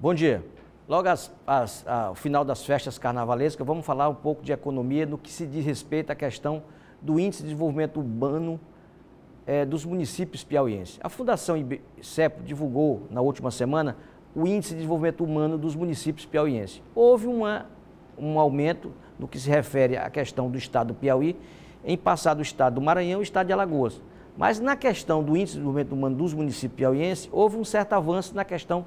Bom dia. Logo as, as, ao final das festas carnavalescas, vamos falar um pouco de economia no que se diz respeito à questão do Índice de Desenvolvimento Urbano é, dos Municípios Piauienses. A Fundação CEPO divulgou na última semana o Índice de Desenvolvimento Humano dos Municípios Piauienses. Houve uma, um aumento no que se refere à questão do estado do Piauí, em passar do estado do Maranhão e o estado de Alagoas. Mas na questão do Índice de Desenvolvimento Humano dos Municípios Piauienses, houve um certo avanço na questão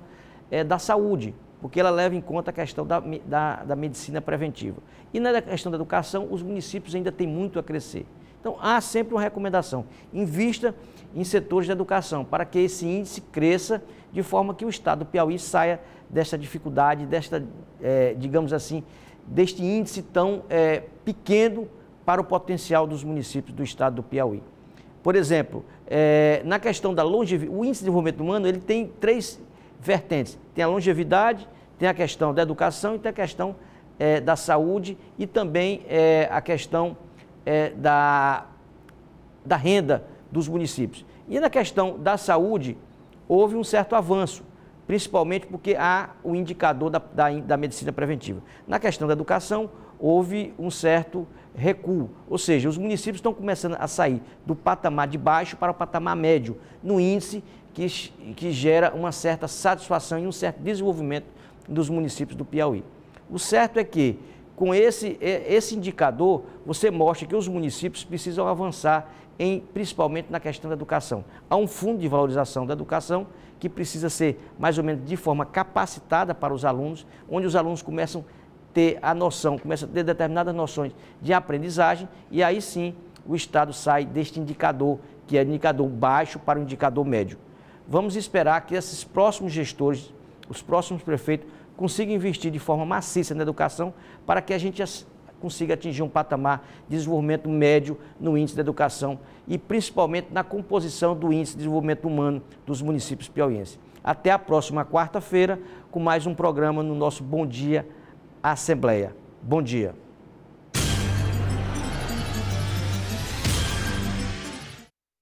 é, da saúde, porque ela leva em conta a questão da, da, da medicina preventiva. E na questão da educação, os municípios ainda têm muito a crescer. Então, há sempre uma recomendação: invista em setores de educação, para que esse índice cresça de forma que o Estado do Piauí saia dessa dificuldade, desta, é, digamos assim, deste índice tão é, pequeno para o potencial dos municípios do Estado do Piauí. Por exemplo, é, na questão da longevidade, o índice de desenvolvimento humano ele tem três vertentes. Tem a longevidade, tem a questão da educação e tem a questão é, da saúde e também é, a questão é, da, da renda dos municípios. E na questão da saúde, houve um certo avanço, principalmente porque há o indicador da, da, da medicina preventiva. Na questão da educação, houve um certo recuo, ou seja, os municípios estão começando a sair do patamar de baixo para o patamar médio no índice que, que gera uma certa satisfação e um certo desenvolvimento dos municípios do Piauí. O certo é que, com esse, é, esse indicador, você mostra que os municípios precisam avançar, em, principalmente na questão da educação. Há um fundo de valorização da educação que precisa ser, mais ou menos, de forma capacitada para os alunos, onde os alunos começam a ter a noção, começam a ter determinadas noções de aprendizagem, e aí sim o Estado sai deste indicador, que é indicador baixo para o indicador médio. Vamos esperar que esses próximos gestores, os próximos prefeitos, consigam investir de forma maciça na educação para que a gente consiga atingir um patamar de desenvolvimento médio no índice da educação e principalmente na composição do índice de desenvolvimento humano dos municípios piauiense. Até a próxima quarta-feira com mais um programa no nosso Bom Dia Assembleia. Bom dia.